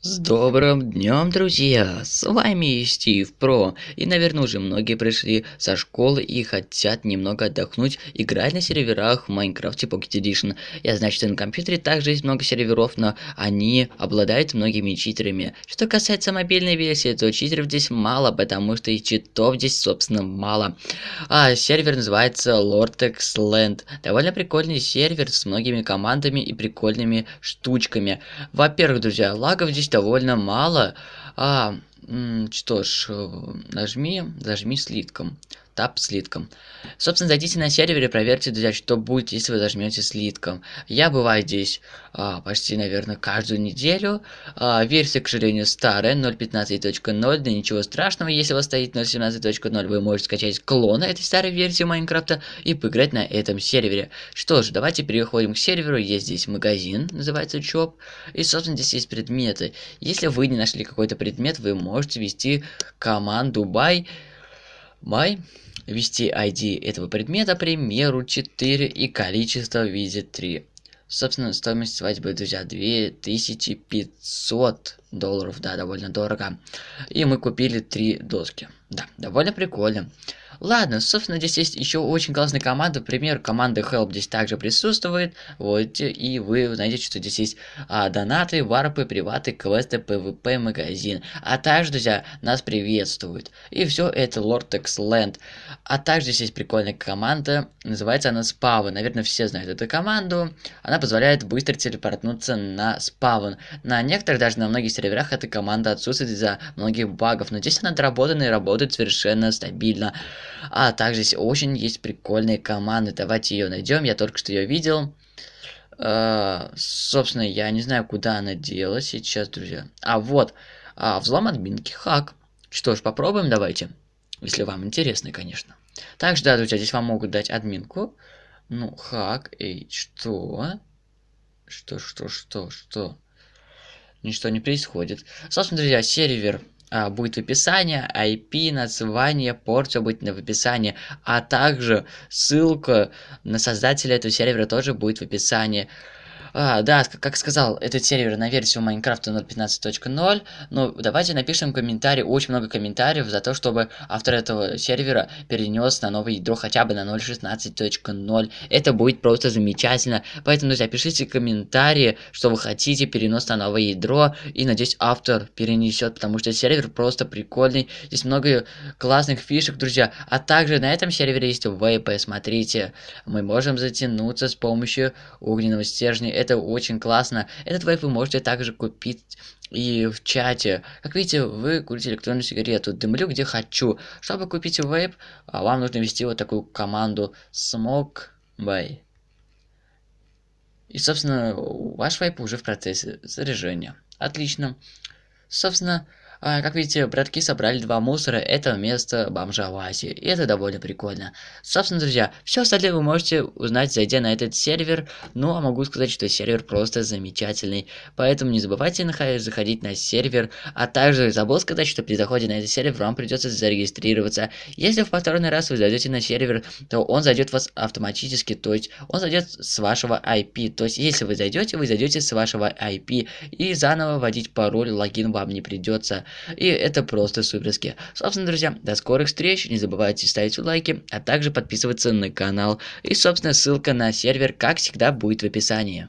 С добрым днем, друзья! С вами Стив Про. И, наверное, уже многие пришли со школы и хотят немного отдохнуть, играть на серверах в Майнкрафте Pocket Edition. Я знаю, что на компьютере также есть много серверов, но они обладают многими читерами. Что касается мобильной версии, то читеров здесь мало, потому что и читов здесь, собственно, мало. А сервер называется Lortex Land. Довольно прикольный сервер с многими командами и прикольными штучками. Во-первых, друзья, лагов здесь вещь довольно мало а что ж э, нажми зажми слитком Tab слитком. Собственно, зайдите на сервер и проверьте, друзья, что будет, если вы зажмете слитком. Я бываю здесь а, почти, наверное, каждую неделю. А, версия, к сожалению, старая, 0.15.0, да ничего страшного, если у вас стоит 0.17.0, вы можете скачать клон этой старой версии Майнкрафта и поиграть на этом сервере. Что ж давайте переходим к серверу, есть здесь магазин, называется чоп и, собственно, здесь есть предметы. Если вы не нашли какой-то предмет, вы можете ввести команду buy buy ввести ID этого предмета, примеру, 4 и количество в виде 3. Собственно, стоимость свадьбы, друзья, 2500 долларов, да, довольно дорого. И мы купили три доски. Да, довольно прикольно. Ладно, собственно, здесь есть еще очень классная команда. Пример, команда Help здесь также присутствует. Вот, и вы знаете, что здесь есть а, донаты, варпы, приваты, квесты, пвп, магазин. А также, друзья, нас приветствуют. И все это Lortex Land. А также здесь есть прикольная команда. Называется она Спавы. Наверное, все знают эту команду. Она позволяет быстро телепортнуться на спавн. На некоторых, даже на многих серверах, эта команда отсутствует из-за многих багов. Но здесь она доработана и работает совершенно стабильно. А также здесь очень есть прикольные команды. Давайте ее найдем. Я только что ее видел. Uh, собственно, я не знаю, куда она делась сейчас, друзья. А вот, а, взлом админки хак. Что ж, попробуем давайте, если вам интересно, конечно. Также, да, друзья, здесь вам могут дать админку. Ну, хак, И что? Что, что, что, что? Ничто не происходит. Собственно, друзья, сервер а, будет в описании IP, название, порт, все будет в описании, а также ссылка на создателя этого сервера тоже будет в описании. А, да, как сказал, этот сервер на версию Майнкрафта 0.15.0, но ну, давайте напишем комментарий, очень много комментариев за то, чтобы автор этого сервера перенес на новое ядро хотя бы на 0.16.0. Это будет просто замечательно. Поэтому, друзья, пишите комментарии, что вы хотите перенос на новое ядро, и надеюсь, автор перенесет, потому что сервер просто прикольный. Здесь много классных фишек, друзья. А также на этом сервере есть вейпы, смотрите. Мы можем затянуться с помощью огненного стержня это очень классно. Этот вайп вы можете также купить и в чате. Как видите, вы курите электронную сигарету, дымлю где хочу. Чтобы купить вейп, а, вам нужно ввести вот такую команду smoke by. И, собственно, ваш вейп уже в процессе заряжения. Отлично. Собственно, а, как видите, братки собрали два мусора, это место бомжа в Азии. И это довольно прикольно. Собственно, друзья, все остальное вы можете узнать, зайдя на этот сервер. Ну, а могу сказать, что сервер просто замечательный. Поэтому не забывайте заходить на сервер. А также забыл сказать, что при заходе на этот сервер вам придется зарегистрироваться. Если в повторный раз вы зайдете на сервер, то он зайдет вас автоматически, то есть он зайдет с вашего IP. То есть, если вы зайдете, вы зайдете с вашего IP. И заново вводить пароль, логин вам не придется. И это просто суперски. Собственно, друзья, до скорых встреч. Не забывайте ставить лайки, а также подписываться на канал. И, собственно, ссылка на сервер, как всегда, будет в описании.